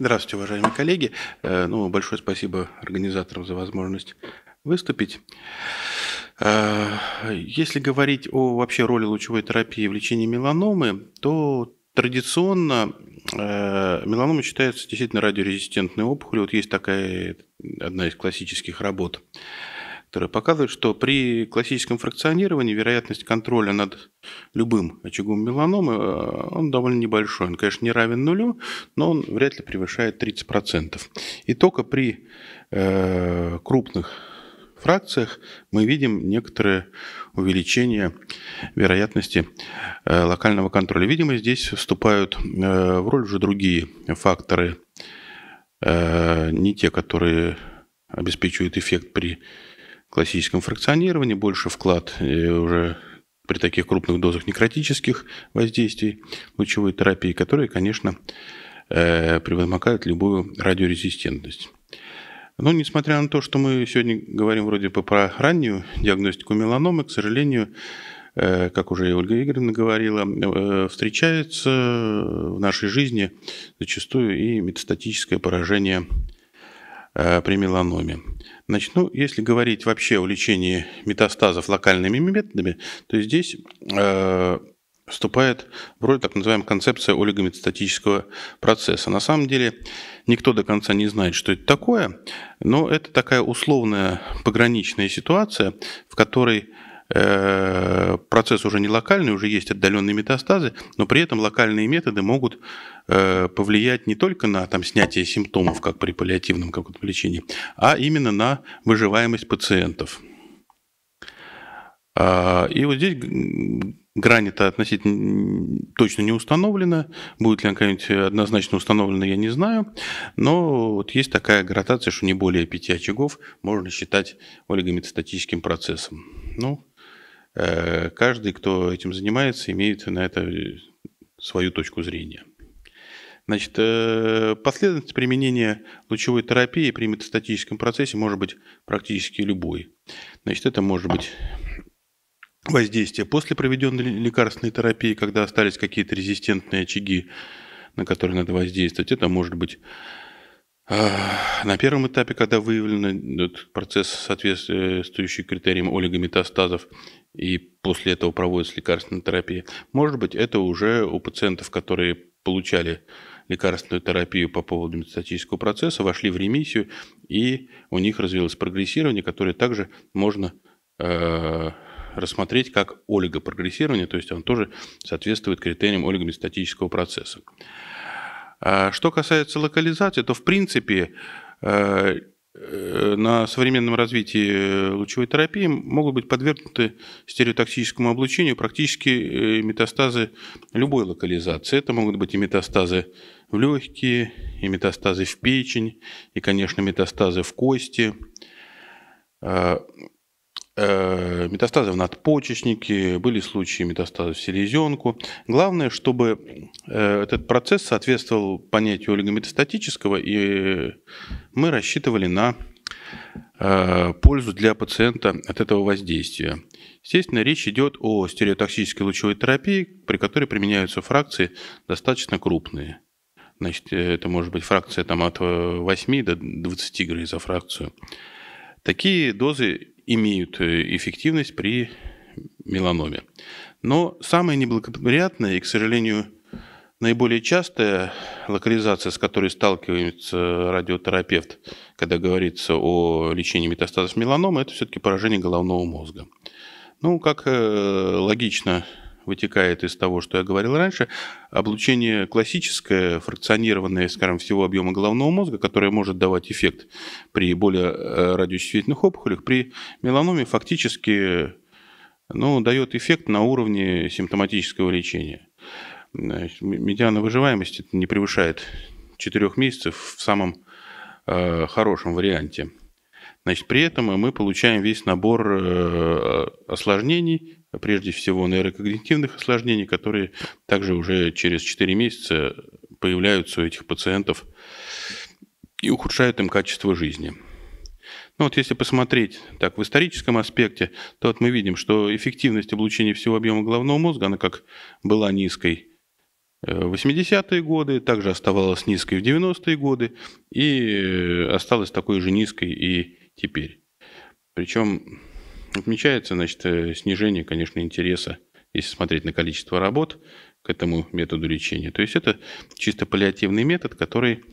Здравствуйте, уважаемые коллеги. Э, ну, большое спасибо организаторам за возможность выступить. Э, если говорить о вообще роли лучевой терапии в лечении меланомы, то традиционно э, меланома считается действительно радиорезистентной опухолью. Вот есть такая одна из классических работ которые показывают, что при классическом фракционировании вероятность контроля над любым очагом меланомы, э, он довольно небольшой. Он, конечно, не равен нулю, но он вряд ли превышает 30%. И только при э, крупных фракциях мы видим некоторое увеличение вероятности э, локального контроля. Видимо, здесь вступают э, в роль уже другие факторы, не те, которые обеспечивают эффект при классическом фракционировании, больше вклад э, уже при таких крупных дозах некротических воздействий лучевой терапии, которые, конечно, э, превозмогают любую радиорезистентность. Но несмотря на то, что мы сегодня говорим вроде бы про раннюю диагностику меланомы, к сожалению, э, как уже и Ольга Игоревна говорила, встречается в нашей жизни зачастую и метастатическое поражение при меланоме. Начну, если говорить вообще о лечении метастазов локальными методами, то здесь э, вступает в роль так называемая концепция олигометастатического процесса. На самом деле никто до конца не знает, что это такое, но это такая условная пограничная ситуация, в которой э, процесс уже не локальный, уже есть отдаленные метастазы, но при этом локальные методы могут э, повлиять не только на там, снятие симптомов, как при паллиативном каком-то лечении, а именно на выживаемость пациентов. А, и вот здесь грань-то относительно точно не установлена. Будет ли она какая-нибудь однозначно установлена, я не знаю. Но вот есть такая градация, что не более пяти очагов можно считать олигометастатическим процессом. Ну, Э, каждый, кто этим занимается, имеет на это э, свою точку зрения. Значит, э, последовательность применения лучевой терапии при метастатическом процессе может быть практически любой. Значит, это может быть воздействие после проведенной лекарственной терапии, когда остались какие-то резистентные очаги, на которые надо воздействовать. Это может быть а, на первом этапе, когда выявлен этот процесс, соответствующий критериям олигометастазов, и после этого проводится лекарственная терапия. Может быть, это уже у пациентов, которые получали лекарственную терапию по поводу метастатического процесса, вошли в ремиссию, и у них развилось прогрессирование, которое также можно э, рассмотреть как олигопрогрессирование, то есть он тоже соответствует критериям олигометастатического процесса. А что касается локализации, то в принципе э, Э, на современном развитии э, лучевой терапии могут быть подвергнуты стереотоксическому облучению практически э, метастазы любой локализации. Это могут быть и метастазы в легкие, и метастазы в печень, и, конечно, метастазы в кости. А, Э, метастазы в надпочечнике, были случаи метастазов в селезенку. Главное, чтобы э, этот процесс соответствовал понятию олигометастатического, и мы рассчитывали на э, пользу для пациента от этого воздействия. Естественно, речь идет о стереотоксической лучевой терапии, при которой применяются фракции достаточно крупные. Значит, это может быть фракция там, от 8 до 20 грей за фракцию. Такие дозы имеют э, эффективность при меланоме. Но самая неблагоприятная и, к сожалению, наиболее частая локализация, с которой сталкивается радиотерапевт, когда говорится о лечении метастазов меланомы, это все-таки поражение головного мозга. Ну, как э, логично вытекает из того, что я говорил раньше, облучение классическое, фракционированное, скажем, всего объема головного мозга, которое может давать эффект при более э, радиочувствительных опухолях, при меланоме фактически ну, дает эффект на уровне симптоматического лечения. Медиана выживаемости не превышает 4 месяцев в самом э, хорошем варианте. Значит, при этом мы получаем весь набор э, осложнений, прежде всего нейрокогнитивных осложнений, которые также уже через 4 месяца появляются у этих пациентов и ухудшают им качество жизни. Ну вот если посмотреть так в историческом аспекте, то вот мы видим, что эффективность облучения всего объема головного мозга, она как была низкой э, в 80-е годы, также оставалась низкой в 90-е годы и э, осталась такой же низкой и теперь. Причем отмечается значит, э, снижение, конечно, интереса, если смотреть на количество работ к этому методу лечения. То есть это чисто паллиативный метод, который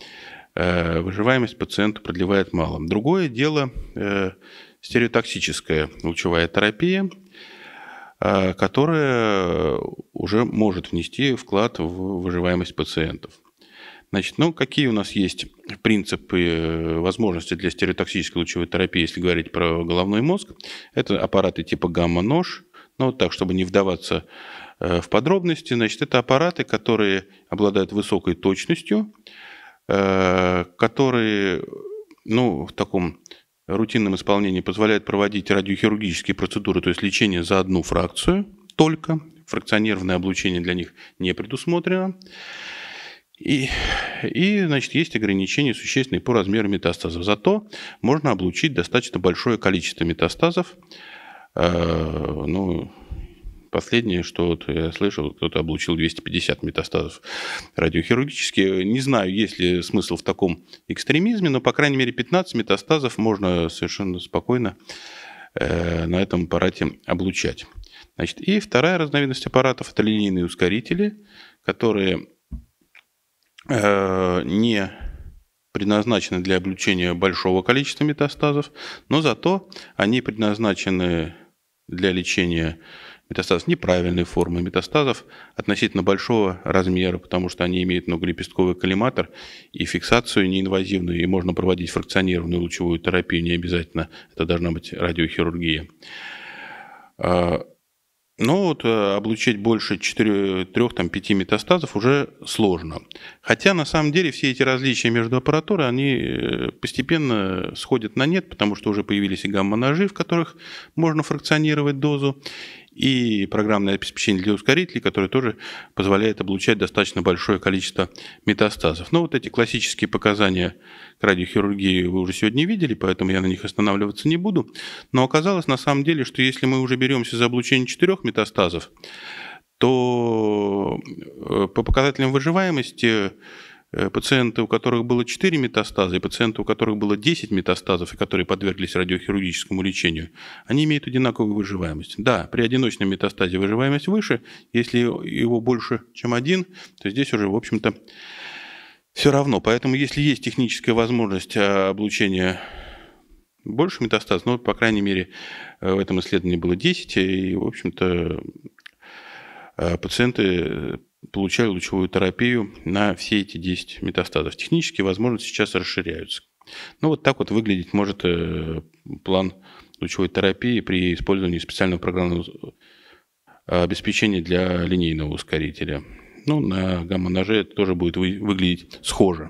э, выживаемость пациента продлевает мало. Другое дело э, стереотоксическая лучевая терапия, э, которая уже может внести вклад в выживаемость пациентов. Значит, ну, какие у нас есть принципы э, возможности для стереотоксической лучевой терапии, если говорить про головной мозг? Это аппараты типа гамма-нож, ну, вот так, чтобы не вдаваться э, в подробности, значит, это аппараты, которые обладают высокой точностью, э, которые, ну, в таком рутинном исполнении позволяют проводить радиохирургические процедуры, то есть лечение за одну фракцию только, фракционированное облучение для них не предусмотрено. И, и, значит, есть ограничения существенные по размеру метастазов. Зато можно облучить достаточно большое количество метастазов. Э, ну, последнее, что вот я слышал, кто-то облучил 250 метастазов радиохирургически. Не знаю, есть ли смысл в таком экстремизме, но, по крайней мере, 15 метастазов можно совершенно спокойно э, на этом аппарате облучать. Значит, и вторая разновидность аппаратов – это линейные ускорители, которые Э, не предназначены для облучения большого количества метастазов, но зато они предназначены для лечения метастазов неправильной формы, метастазов относительно большого размера, потому что они имеют многолепестковый коллиматор и фиксацию неинвазивную, и можно проводить фракционированную лучевую терапию, не обязательно это должна быть радиохирургия. А, но вот э, облучить больше 4-3-5 метастазов уже сложно. Хотя на самом деле все эти различия между аппаратурой, они э, постепенно сходят на нет, потому что уже появились и гамма-ножи, в которых можно фракционировать дозу, и программное обеспечение для ускорителей, которое тоже позволяет облучать достаточно большое количество метастазов. Но ну, вот эти классические показания к радиохирургии вы уже сегодня видели, поэтому я на них останавливаться не буду. Но оказалось на самом деле, что если мы уже беремся за облучение четырех метастазов, то э, по показателям выживаемости Э, пациенты, у которых было 4 метастаза, и пациенты, у которых было 10 метастазов, и которые подверглись радиохирургическому лечению, они имеют одинаковую выживаемость. Да, при одиночной метастазе выживаемость выше, если его больше, чем один, то здесь уже, в общем-то, все равно. Поэтому, если есть техническая возможность э, облучения больше метастаз, но, ну, по крайней мере, э, в этом исследовании было 10, и, в общем-то, пациенты получаю лучевую терапию на все эти 10 метастазов. Технически, возможно, сейчас расширяются. Ну, вот так вот выглядеть может э, план лучевой терапии при использовании специального программного э, обеспечения для линейного ускорителя. Ну, на гамма-ноже это тоже будет выглядеть схоже.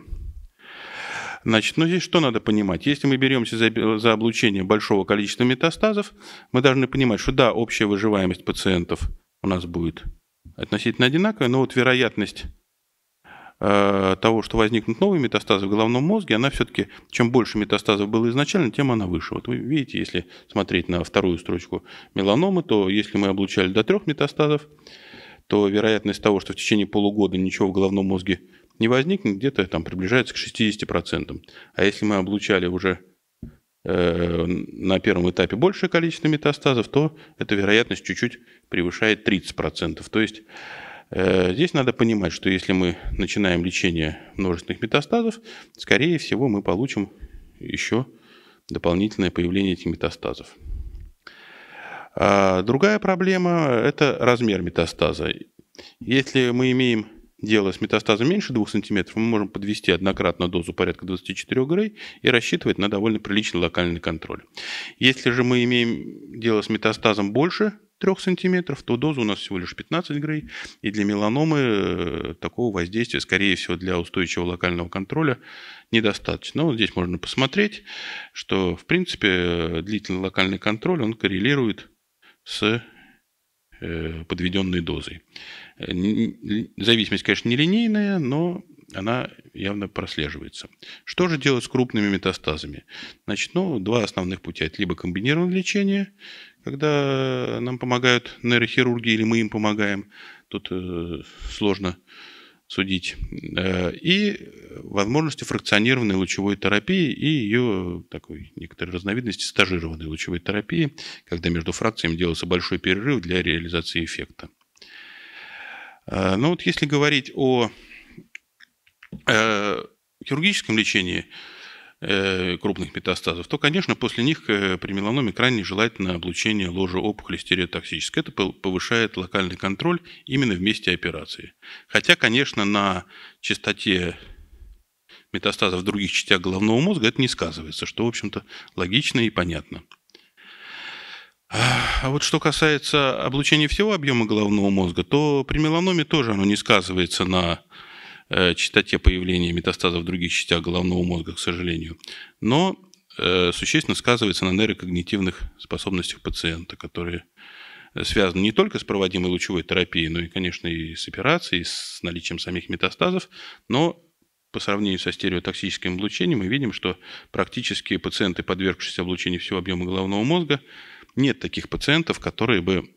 Значит, ну здесь что надо понимать? Если мы беремся за, за облучение большого количества метастазов, мы должны понимать, что да, общая выживаемость пациентов у нас будет относительно одинаковая, но вот вероятность э, того, что возникнут новые метастазы в головном мозге, она все-таки, чем больше метастазов было изначально, тем она выше. Вот вы видите, если смотреть на вторую строчку меланомы, то если мы облучали до трех метастазов, то вероятность того, что в течение полугода ничего в головном мозге не возникнет, где-то там приближается к 60%. А если мы облучали уже Э, на первом этапе большее количество метастазов, то эта вероятность чуть-чуть превышает 30%. То есть э, здесь надо понимать, что если мы начинаем лечение множественных метастазов, скорее всего мы получим еще дополнительное появление этих метастазов. А другая проблема – это размер метастаза. Если мы имеем с метастазом меньше 2 см, мы можем подвести однократно дозу порядка 24 грей и рассчитывать на довольно приличный локальный контроль. Если же мы имеем дело с метастазом больше 3 см, то доза у нас всего лишь 15 грей, и для меланомы э, такого воздействия, скорее всего, для устойчивого локального контроля недостаточно. Но вот здесь можно посмотреть, что, в принципе, длительный локальный контроль, он коррелирует с Э, подведенной дозой. Э, зависимость, конечно, нелинейная, но она явно прослеживается. Что же делать с крупными метастазами? Значит, ну, два основных пути: Это либо комбинированное лечение, когда нам помогают нейрохирурги, или мы им помогаем. Тут э, сложно судить, э, и возможности фракционированной лучевой терапии и ее такой некоторой разновидности стажированной лучевой терапии, когда между фракциями делался большой перерыв для реализации эффекта. Э, Но ну вот если говорить о э, хирургическом лечении, Э, крупных метастазов, то, конечно, после них э, при меланоме крайне желательно облучение ложа опухоли стереотоксической. Это повышает локальный контроль именно в месте операции. Хотя, конечно, на частоте метастазов в других частях головного мозга это не сказывается, что, в общем-то, логично и понятно. А вот что касается облучения всего объема головного мозга, то при меланоме тоже оно не сказывается на Э, читать о появлении метастазов в других частях головного мозга, к сожалению. Но э, существенно сказывается на нейрокогнитивных способностях пациента, которые э, связаны не только с проводимой лучевой терапией, но и, конечно, и с операцией, и с наличием самих метастазов, но по сравнению со стереотоксическим облучением мы видим, что практически пациенты, подвергшиеся облучению всего объема головного мозга, нет таких пациентов, которые бы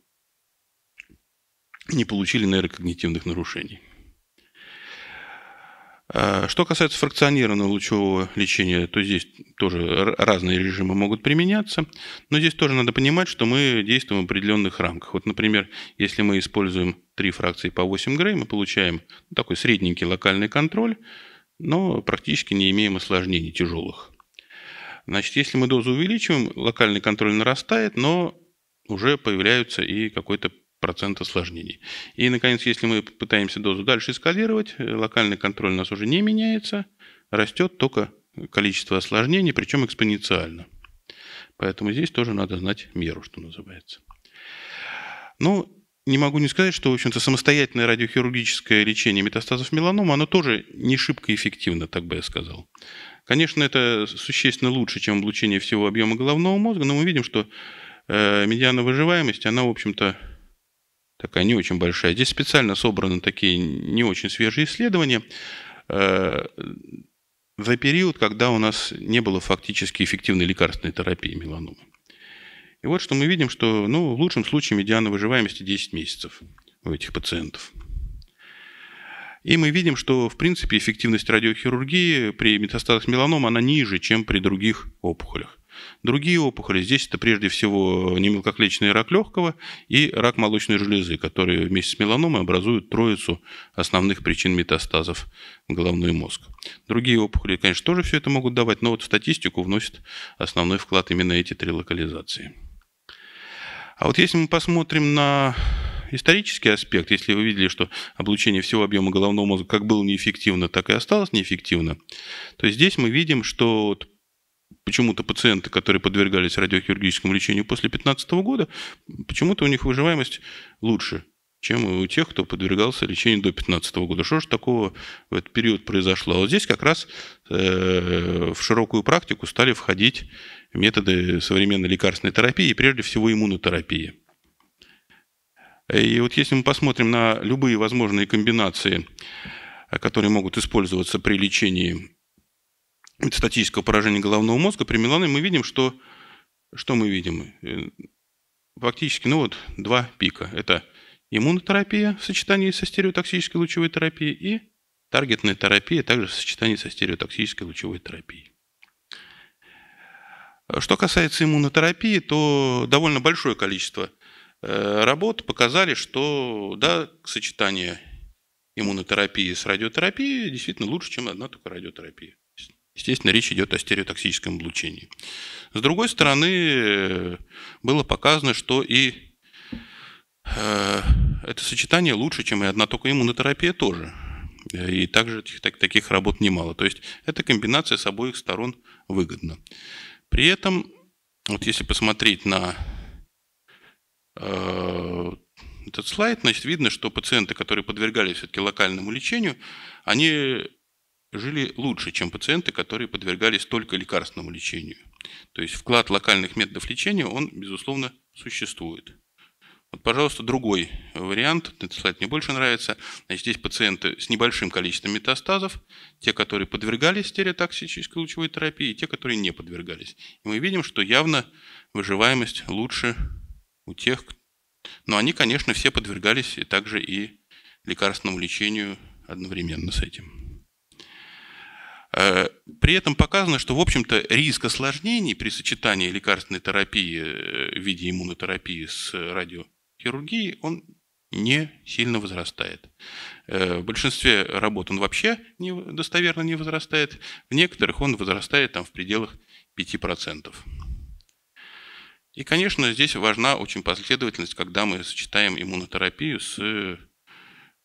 не получили нейрокогнитивных нарушений. А что касается фракционированного лучевого лечения, то здесь тоже разные режимы могут применяться, но здесь тоже надо понимать, что мы действуем в определенных рамках. Вот, например, если мы используем три фракции по 8 грей, мы получаем такой средненький локальный контроль, но практически не имеем осложнений тяжелых. Значит, если мы дозу увеличиваем, локальный контроль нарастает, но уже появляются и какой-то процент осложнений. И, наконец, если мы пытаемся дозу дальше эскалировать, э, локальный контроль у нас уже не меняется, растет только количество осложнений, причем экспоненциально. Поэтому здесь тоже надо знать меру, что называется. Ну, не могу не сказать, что, в общем-то, самостоятельное радиохирургическое лечение метастазов меланома, оно тоже не шибко эффективно, так бы я сказал. Конечно, это существенно лучше, чем облучение всего объема головного мозга, но мы видим, что э, медиана выживаемости, она, в общем-то, такая не очень большая. Здесь специально собраны такие не очень свежие исследования э, за период, когда у нас не было фактически эффективной лекарственной терапии меланомы. И вот что мы видим, что ну, в лучшем случае медиана выживаемости 10 месяцев у этих пациентов. И мы видим, что, в принципе, эффективность радиохирургии при метастазах меланома она ниже, чем при других опухолях другие опухоли. Здесь это прежде всего э, немелкоклеточный рак легкого и рак молочной железы, которые вместе с меланомой образуют троицу основных причин метастазов в головной мозг. Другие опухоли, конечно, тоже все это могут давать, но вот в статистику вносит основной вклад именно эти три локализации. А вот если мы посмотрим на исторический аспект, если вы видели, что облучение всего объема головного мозга как было неэффективно, так и осталось неэффективно, то здесь мы видим, что Почему-то пациенты, которые подвергались радиохирургическому лечению после 2015 года, почему-то у них выживаемость лучше, чем у тех, кто подвергался лечению до 2015 года. Что же такого в этот период произошло? Вот здесь как раз э, в широкую практику стали входить методы современной лекарственной терапии и прежде всего иммунотерапии. И вот если мы посмотрим на любые возможные комбинации, которые могут использоваться при лечении статического поражения головного мозга, при мелании мы видим, что, что мы видим? Э, фактически, ну вот, два пика. Это иммунотерапия в сочетании со стереотоксической лучевой терапией и таргетная терапия также в сочетании со стереотоксической лучевой терапией. Что касается иммунотерапии, то довольно большое количество э, работ показали, что да, сочетание иммунотерапии с радиотерапией действительно лучше, чем одна только радиотерапия. Естественно, речь идет о стереотоксическом облучении. С другой стороны, было показано, что и э, это сочетание лучше, чем и одна только иммунотерапия тоже. И также таких работ немало. То есть эта комбинация с обоих сторон выгодна. При этом, вот если посмотреть на э, этот слайд, значит, видно, что пациенты, которые подвергались все-таки локальному лечению, они жили лучше, чем пациенты, которые подвергались только лекарственному лечению. То есть вклад локальных методов лечения, он, безусловно, существует. Вот, пожалуйста, другой вариант, этот слайд мне больше нравится. Значит, здесь пациенты с небольшим количеством метастазов, те, которые подвергались стереотоксической лучевой терапии, и те, которые не подвергались. И мы видим, что явно выживаемость лучше у тех, но они, конечно, все подвергались и также и лекарственному лечению одновременно с этим. Э, при этом показано, что, в общем-то, риск осложнений при сочетании лекарственной терапии э, в виде иммунотерапии с радиохирургией, он не сильно возрастает. Э, в большинстве работ он вообще не, достоверно не возрастает, в некоторых он возрастает там, в пределах 5%. И, конечно, здесь важна очень последовательность, когда мы сочетаем иммунотерапию с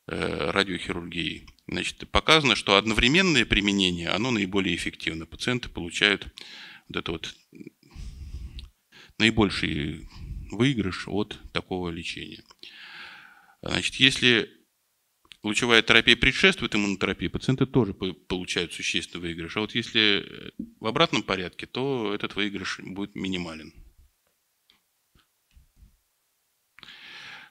Э, радиохирургии. Значит, показано, что одновременное применение, оно наиболее эффективно. Пациенты получают вот это вот наибольший выигрыш от такого лечения. Значит, если лучевая терапия предшествует иммунотерапии, пациенты тоже получают существенный выигрыш. А вот если в обратном порядке, то этот выигрыш будет минимален.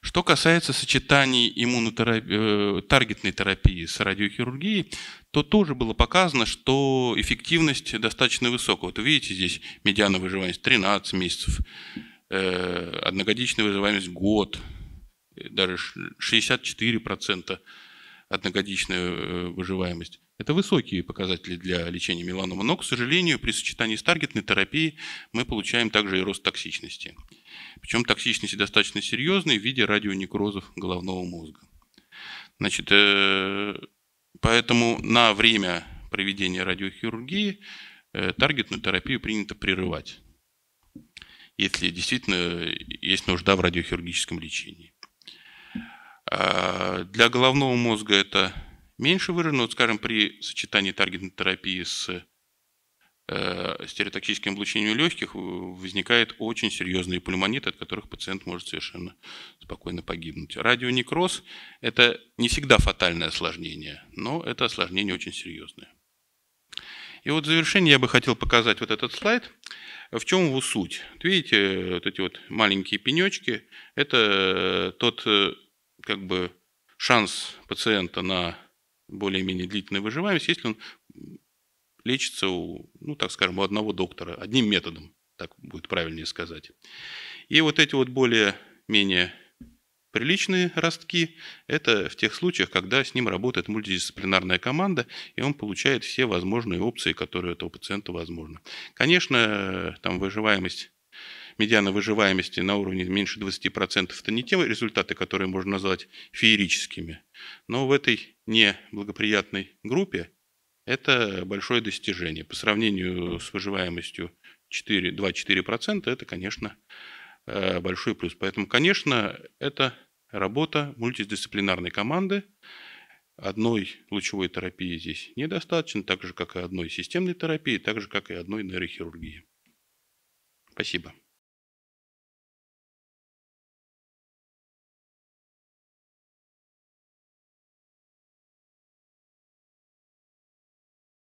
Что касается сочетаний иммунотерапии, э, таргетной терапии с радиохирургией, то тоже было показано, что эффективность достаточно высокая. Вот видите, здесь медиана выживаемость 13 месяцев, э, одногодичная выживаемость год, э, даже 64% одногодичная выживаемость. Это высокие показатели для лечения меланомы, но, к сожалению, при сочетании с таргетной терапией мы получаем также и рост токсичности. Причем токсичность достаточно серьезная в виде радионекрозов головного мозга. Значит, э, поэтому на время проведения радиохирургии э, таргетную терапию принято прерывать, если действительно э, есть нужда в радиохирургическом лечении. А, для головного мозга это меньше выражено. Вот, скажем, при сочетании таргетной терапии с Э, стереотоксическим облучением легких э, возникает очень серьезные пульмониты, от которых пациент может совершенно спокойно погибнуть. Радионекроз – это не всегда фатальное осложнение, но это осложнение очень серьезное. И вот в завершение я бы хотел показать вот этот слайд. В чем его суть? Вот видите, вот эти вот маленькие пенечки – это э, тот как бы шанс пациента на более-менее длительную выживаемость, если он лечится у, ну, так скажем, у одного доктора, одним методом, так будет правильнее сказать. И вот эти вот более-менее приличные ростки – это в тех случаях, когда с ним работает мультидисциплинарная команда, и он получает все возможные опции, которые у этого пациента возможны. Конечно, там выживаемость медиана выживаемости на уровне меньше 20% это не те результаты, которые можно назвать феерическими. Но в этой неблагоприятной группе это большое достижение. По сравнению с выживаемостью 2-4% это, конечно, э, большой плюс. Поэтому, конечно, это работа мультидисциплинарной команды. Одной лучевой терапии здесь недостаточно, так же, как и одной системной терапии, так же, как и одной нейрохирургии. Спасибо.